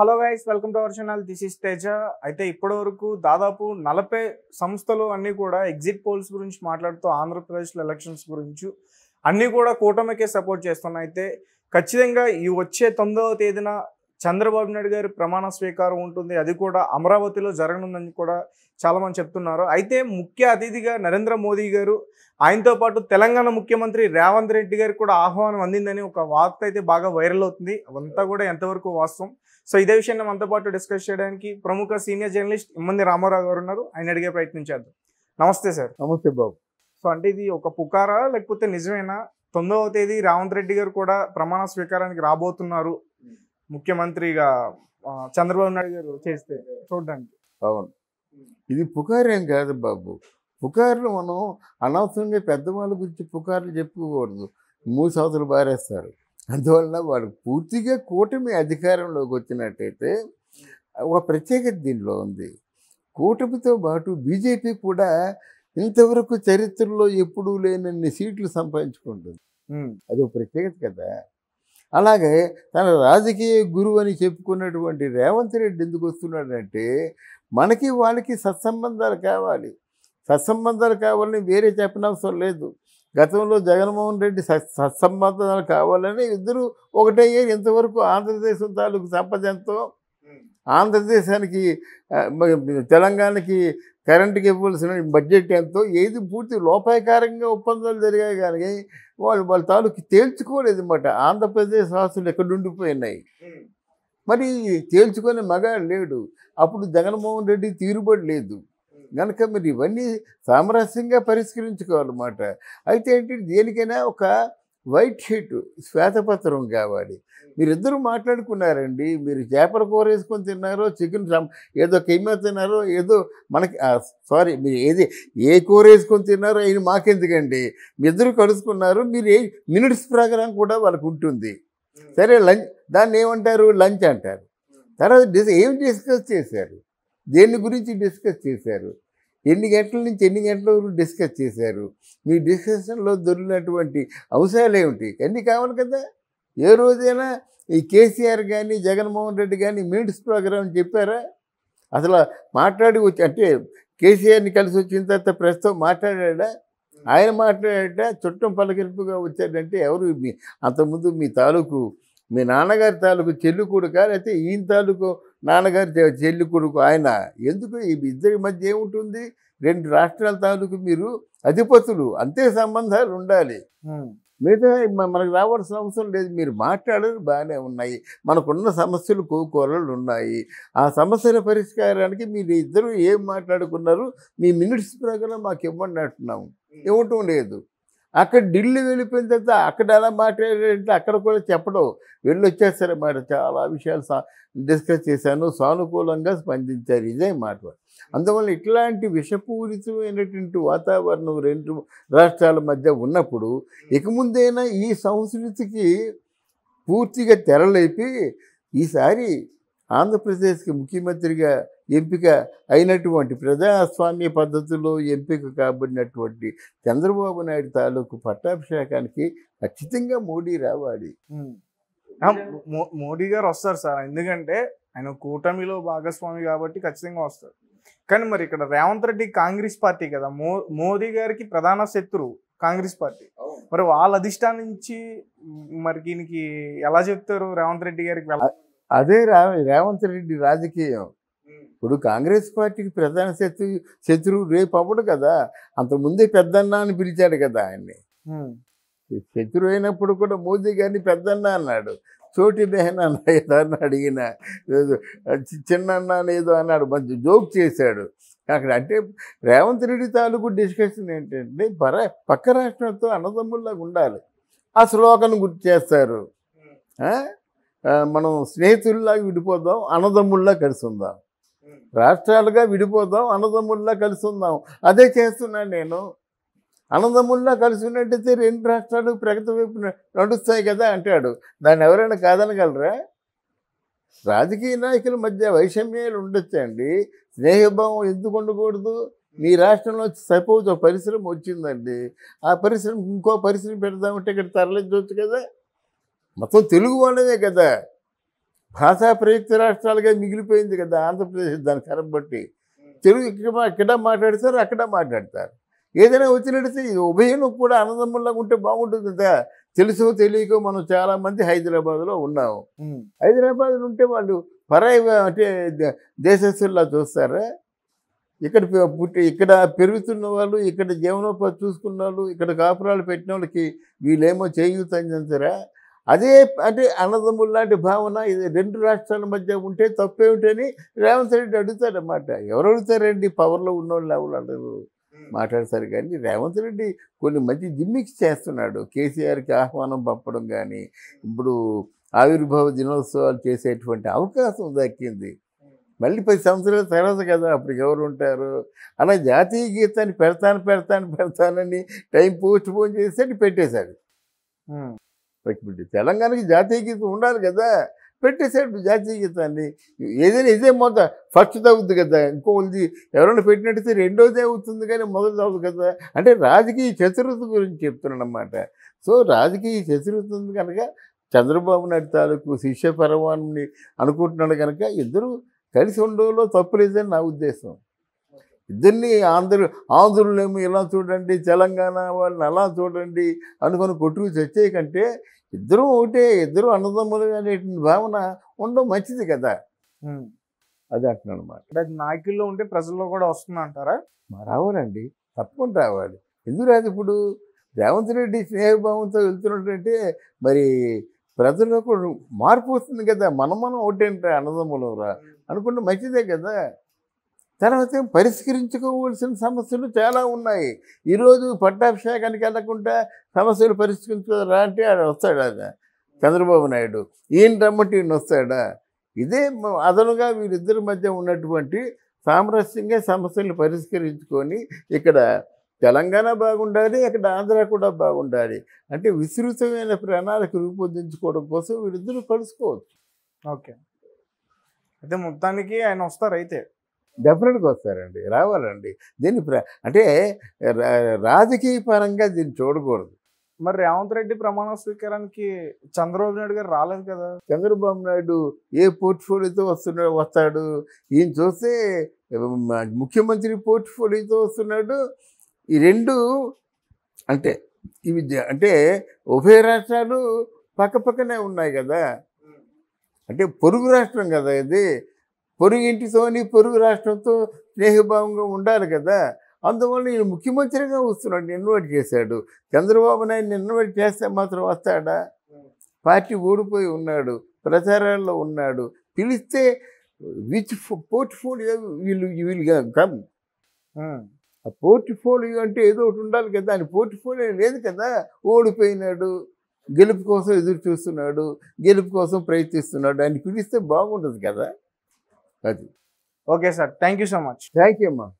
hello guys welcome to our channel this is Teja అయితే ఇప్పటి వరకు దాదాపు నలభై సంస్థలు అన్నీ కూడా ఎగ్జిట్ పోల్స్ గురించి మాట్లాడుతూ ఆంధ్రప్రదేశ్లో ఎలక్షన్స్ గురించి అన్నీ కూడా కూటమికే సపోర్ట్ చేస్తున్నాయి అయితే ఖచ్చితంగా ఈ వచ్చే తొమ్మిదవ తేదీన చంద్రబాబు నాయుడు గారి ప్రమాణ స్వీకారం ఉంటుంది అది కూడా అమరావతిలో జరగనుందని కూడా చాలామంది చెప్తున్నారు అయితే ముఖ్య అతిథిగా నరేంద్ర మోదీ గారు ఆయనతో పాటు తెలంగాణ ముఖ్యమంత్రి రేవంత్ రెడ్డి గారికి కూడా ఆహ్వానం అందిందని ఒక వార్త అయితే బాగా వైరల్ అవుతుంది అంతా కూడా ఎంతవరకు వాస్తవం సో ఇదే విషయాన్ని మనతో పాటు డిస్కస్ చేయడానికి ప్రముఖ సీనియర్ జర్నలిస్ట్ ఇమ్మంది రామారావు గారు ఉన్నారు ఆయన అడిగే ప్రయత్నం చేద్దాం నమస్తే సార్ నమస్తే బాబు సో అంటే ఇది ఒక పుకారా లేకపోతే నిజమేనా తొమ్మిదవ తేదీ రేవంత్ రెడ్డి గారు కూడా ప్రమాణ స్వీకారానికి రాబోతున్నారు ముఖ్యమంత్రిగా చంద్రబాబు నాయుడు గారు చేస్తే చూడడానికి అవును ఇది పుకారేం కాదు బాబు పుకార్లు మనం అనవసరంగా పెద్దవాళ్ళ గురించి పుకార్లు చెప్పుకోకూడదు మూడు సంవత్సరాలు బారేస్తారు అందువలన వాడు పూర్తిగా కూటమి అధికారంలోకి వచ్చినట్టయితే ఒక ప్రత్యేకత దీనిలో ఉంది కూటమితో పాటు బీజేపీ కూడా ఇంతవరకు చరిత్రలో ఎప్పుడూ లేనన్ని సీట్లు సంపాదించుకుంటుంది అది ఒక ప్రత్యేకత కదా అలాగే తన రాజకీయ గురువు అని చెప్పుకున్నటువంటి రేవంత్ రెడ్డి ఎందుకు వస్తున్నాడంటే మనకి వాళ్ళకి సత్సంబంధాలు కావాలి సత్సంబంధాలు కావాలని వేరే చెప్పనవసరం లేదు గతంలో జగన్మోహన్ రెడ్డి సత్సంబంధాలు కావాలని ఇద్దరు ఒకటయ్యారు ఇంతవరకు ఆంధ్రదేశం తాలూకు సంపద ఎంతో ఆంధ్రదేశానికి తెలంగాణకి కరెంటుకి ఇవ్వాల్సిన బడ్జెట్ ఎంతో ఏది పూర్తి లోపాయకారంగా ఒప్పందాలు జరిగాయి కానీ వాళ్ళు వాళ్ళ తాలూకు తేల్చుకోలేదు అనమాట ఆంధ్రప్రదేశ్ ఆస్తులు ఎక్కడ ఉండిపోయినాయి మరి తేల్చుకునే మగాడు లేడు అప్పుడు జగన్మోహన్ రెడ్డి తీరుబడి లేదు కనుక మరి ఇవన్నీ సామరస్యంగా పరిష్కరించుకోవాలన్నమాట అయితే ఏంటి దేనికైనా ఒక వైట్ షీట్ శ్వేతపత్రం కావాలి మీరిద్దరు మాట్లాడుకున్నారండి మీరు చేపల కూర వేసుకొని తిన్నారో చికెన్ ఏదో కిమ్మ తిన్నారో ఏదో మనకి సారీ మీరు ఏది ఏ కూర వేసుకొని తిన్నారో అయిన మాకెందుకండి మీ ఇద్దరు కలుసుకున్నారు మీరు ఏ మినిట్స్ ప్రకారం కూడా వాళ్ళకు ఉంటుంది సరే లంచ్ దాన్ని ఏమంటారు లంచ్ అంటారు తర్వాత డిస్ ఏం డిస్కస్ చేశారు దేని గురించి డిస్కస్ చేశారు ఎన్ని గంటల నుంచి ఎన్ని గంటల వరకు డిస్కస్ చేశారు మీ డిస్కషన్లో దొరికినటువంటి అంశాలు ఏమిటి అన్నీ కావాలి కదా ఏ రోజైనా ఈ కేసీఆర్ కానీ జగన్మోహన్ రెడ్డి కానీ మీడ్స్ ప్రోగ్రామ్ చెప్పారా అసలు మాట్లాడి వచ్చి అంటే కేసీఆర్ని కలిసి వచ్చిన తర్వాత ప్రస్తుతం మాట్లాడా ఆయన మాట్లాడట చుట్టం పలకరింపుగా వచ్చాడంటే ఎవరు మీ అంతకుముందు మీ తాలూకు మీ నాన్నగారి తాలూకు చెల్లి కూడా కాదు అయితే ఈయన తాలూకు నాన్నగారి చెల్లి కొడుకు ఆయన ఎందుకు ఇద్దరి మధ్య ఏముంటుంది రెండు రాష్ట్రాల తాలూకు మీరు అధిపతులు అంతే సంబంధాలు ఉండాలి మిగతా మనకు రావాల్సిన అవసరం లేదు మీరు మాట్లాడరు బాగానే ఉన్నాయి మనకున్న సమస్యలు కోకొరలు ఉన్నాయి ఆ సమస్యల పరిష్కారానికి మీరు ఇద్దరు ఏం మాట్లాడుకున్నారు మీ మినిట్స్ ప్రకారం మాకు ఇవ్వండి అంటున్నాము ఇవ్వటం లేదు అక్కడ ఢిల్లీ వెళ్ళిపోయిన తర్వాత అక్కడ ఎలా మాట్లాడారంటే అక్కడ కూడా చెప్పడం మాట చాలా విషయాలు డిస్కస్ చేశాను సానుకూలంగా స్పందించారు ఇదే మాట అందువల్ల ఇట్లాంటి విషపూరితమైనటువంటి వాతావరణం రెండు రాష్ట్రాల మధ్య ఉన్నప్పుడు ఇక ముందైనా ఈ సంస్కృతికి పూర్తిగా తెరలేపి ఈసారి ఆంధ్రప్రదేశ్కి ముఖ్యమంత్రిగా ఎంపిక అయినటువంటి ప్రజాస్వామ్య పద్ధతిలో ఎంపిక కాబడినటువంటి చంద్రబాబు నాయుడు తాలూకు పట్టాభిషేకానికి ఖచ్చితంగా మోడీ రావాలి మోడీ గారు వస్తారు సార్ ఎందుకంటే ఆయన కూటమిలో భాగస్వామి కాబట్టి ఖచ్చితంగా వస్తారు కానీ మరి ఇక్కడ రేవంత్ రెడ్డి కాంగ్రెస్ పార్టీ కదా మో మోదీ గారికి ప్రధాన శత్రువు కాంగ్రెస్ పార్టీ మరి వాళ్ళ అధిష్టానం నుంచి మరి దీనికి ఎలా చెప్తారు రేవంత్ రెడ్డి గారికి అదే రేవంత్ రెడ్డి రాజకీయం ఇప్పుడు కాంగ్రెస్ పార్టీకి ప్రధాన శత్రు శత్రువు రేపు అవ్వడు కదా అంతకుముందే పెద్దన్న అని పిలిచాడు కదా ఆయన్ని శత్రు అయినప్పుడు కూడా మోదీ గారిని పెద్దన్న అన్నాడు చోటి బెహన్ ఏదో అని అడిగిన చిన్నన్న ఏదో అన్నాడు మంచి జోక్ చేశాడు అక్కడ అంటే రేవంత్ రెడ్డి తాలూకు డిస్కషన్ ఏంటంటే పర పక్క రాష్ట్రంతో అన్నదమ్ముల్లా ఉండాలి ఆ శ్లోకను గుర్తు చేస్తారు మనం స్నేహితుల్లాగా విడిపోదాం అన్నదమ్ముల్లా కలిసి ఉందాం రాష్ట్రాలుగా విడిపోతాం అన్నదమ్ముల్లా కలిసి ఉందాం అదే చేస్తున్నాను నేను అన్నదమ్ముల్లా కలిసి ఉన్నట్టయితే రెండు రాష్ట్రాలు ప్రగతి వైపు నడుస్తాయి కదా అంటాడు దాన్ని ఎవరైనా కాదనగలరా రాజకీయ నాయకుల మధ్య వైషమ్యాలు ఉండొచ్చండి స్నేహభావం ఎందుకు ఉండకూడదు మీ రాష్ట్రంలో సపోజ్ ఒక పరిశ్రమ వచ్చిందండి ఆ పరిశ్రమ ఇంకో పరిశ్రమ పెడదామంటే ఇక్కడ తరలించవచ్చు కదా మొత్తం తెలుగు వాళ్ళమే కదా భాషా ప్రయుక్త రాష్ట్రాలుగా మిగిలిపోయింది కదా ఆంధ్రప్రదేశ్ దాని కరం బట్టి తెలుగు ఇక్కడ ఇక్కడ మాట్లాడతారు అక్కడ మాట్లాడతారు ఏదైనా వచ్చినట్టు ఉభయం కూడా ఆనందంలో ఉంటే బాగుంటుంది కదా తెలుసో తెలియకో మనం చాలామంది హైదరాబాద్లో ఉన్నాము హైదరాబాద్లో ఉంటే వాళ్ళు పరాయి అంటే దేశస్తుల్లా చూస్తారా ఇక్కడ పుట్టి ఇక్కడ పెరుగుతున్న వాళ్ళు ఇక్కడ జీవనోపాధి చూసుకున్న వాళ్ళు ఇక్కడ కాపురాలు పెట్టిన వాళ్ళకి వీళ్ళేమో చేయూతందించరా అదే అంటే అన్నదమ్ములు లాంటి భావన ఇది రెండు రాష్ట్రాల మధ్య ఉంటే తప్పేమిటని రేవంత్ రెడ్డి అడుగుతాడనమాట ఎవరు అడుగుతారండి పవర్లో ఉన్న వాళ్ళు ఎవరు అడగరు మాట్లాడతారు కానీ రేవంత్ రెడ్డి కొన్ని మంచి జిమ్మిక్స్ చేస్తున్నాడు కేసీఆర్కి ఆహ్వానం పంపడం కానీ ఇప్పుడు ఆవిర్భావ దినోత్సవాలు చేసేటువంటి అవకాశం దక్కింది మళ్ళీ పది సంవత్సరాల తర్వాత కదా అప్పుడు ఎవరు ఉంటారు అలా జాతీయ గీతాన్ని పెడతాను పెడతాను పెడతానని టైం పోస్ట్ పోన్ చేసేటట్టు పెట్టేశాడు పెట్టి తెలంగాణకి జాతీయ గీతం ఉండాలి కదా పెట్టేసాడు జాతీయ గీతాన్ని ఏదైనా ఇదే మొదట ఫస్ట్ తగ్గుద్ది కదా ఇంకోది ఎవరైనా పెట్టినట్టు రెండోదే అవుతుంది కానీ మొదలు తగ్గదు కదా అంటే రాజకీయ చతురత గురించి చెప్తున్నాను అన్నమాట సో రాజకీయ చతురత ఉంది కనుక చంద్రబాబు నాయుడు తాలూకు శిష్య పరవాన్ని అనుకుంటున్నాడు కనుక ఇద్దరు కలిసి ఉండడంలో తప్పులేదని నా ఉద్దేశం ఇద్దరిని ఆంధ్ర ఆంధ్రులేమో ఇలా చూడండి తెలంగాణ వాళ్ళని అలా చూడండి అనుకుని కొట్టుకు చచ్చే కంటే ఇద్దరూ ఒకటే ఇద్దరు అన్నదమ్ములు అనేటువంటి భావన ఉండడం మంచిది కదా అది అంటున్నాను అనమాట నాయకుల్లో ఉంటే ప్రజల్లో కూడా వస్తుంది అంటారా రావాలండి తప్పకుండా రావాలి ఎందుకు రాదు ఇప్పుడు రేవంత్ రెడ్డి స్నేహభావంతో వెళ్తున్నట్టే మరి ప్రజలకు మార్పు వస్తుంది కదా మనం మనం ఒకటేంటే అన్నదమ్ములు రా అనుకుంటే మంచిదే కదా తర్వాత పరిష్కరించుకోవాల్సిన సమస్యలు చాలా ఉన్నాయి ఈరోజు పట్టాభిషేకానికి వెళ్ళకుండా సమస్యలు పరిష్కరించుకోరా అంటే ఆడ వస్తాడు ఆయన చంద్రబాబు నాయుడు ఈయన రమ్మంటే ఈయన వస్తాడా ఇదే అదనుగా వీరిద్దరి మధ్య ఉన్నటువంటి సామరస్యంగా సమస్యలు పరిష్కరించుకొని ఇక్కడ తెలంగాణ బాగుండాలి అక్కడ ఆంధ్ర కూడా బాగుండాలి అంటే విస్తృతమైన ప్రణాళిక రూపొందించుకోవడం కోసం వీరిద్దరూ కలుసుకోవచ్చు ఓకే అయితే మొత్తానికి ఆయన వస్తారు అయితే డెఫినెట్గా వస్తారండి రావాలండి దీన్ని అంటే రాజకీయ పరంగా దీన్ని చూడకూడదు మరి రేవంత్ రెడ్డి ప్రమాణ స్వీకారానికి చంద్రబాబు నాయుడు గారు రాలేదు కదా చంద్రబాబు నాయుడు ఏ పోర్ట్ఫోలియోతో వస్తున్నాడు వస్తాడు ఈయన చూస్తే ముఖ్యమంత్రి పోర్ట్ఫోలియోతో వస్తున్నాడు ఈ రెండు అంటే ఇవి అంటే ఉభయ రాష్ట్రాలు పక్కపక్కనే ఉన్నాయి కదా అంటే పొరుగు రాష్ట్రం కదా ఇది పొరుగు ఇంటితోని పొరుగు రాష్ట్రంతో స్నేహభావంగా ఉండాలి కదా అందువల్ల ఈయన ముఖ్యమంత్రిగా వస్తున్నాడు ఇన్వైట్ చేశాడు చంద్రబాబు నాయుడు ఇన్వైట్ చేస్తే మాత్రం వస్తాడా పార్టీ ఓడిపోయి ఉన్నాడు ప్రచారాల్లో ఉన్నాడు పిలిస్తే విచ్ పోర్ట్ఫోలియో వీళ్ళు వీళ్ళు కమ్ ఆ పోర్ట్ఫోలియో అంటే ఏదో ఒకటి ఉండాలి కదా అని పోర్ట్ఫోలియో లేదు కదా ఓడిపోయినాడు గెలుపు కోసం ఎదురు చూస్తున్నాడు గెలుపు కోసం ప్రయత్నిస్తున్నాడు అని పిలిస్తే బాగుండదు కదా అది okay sir thank you so much thank you అమ్మా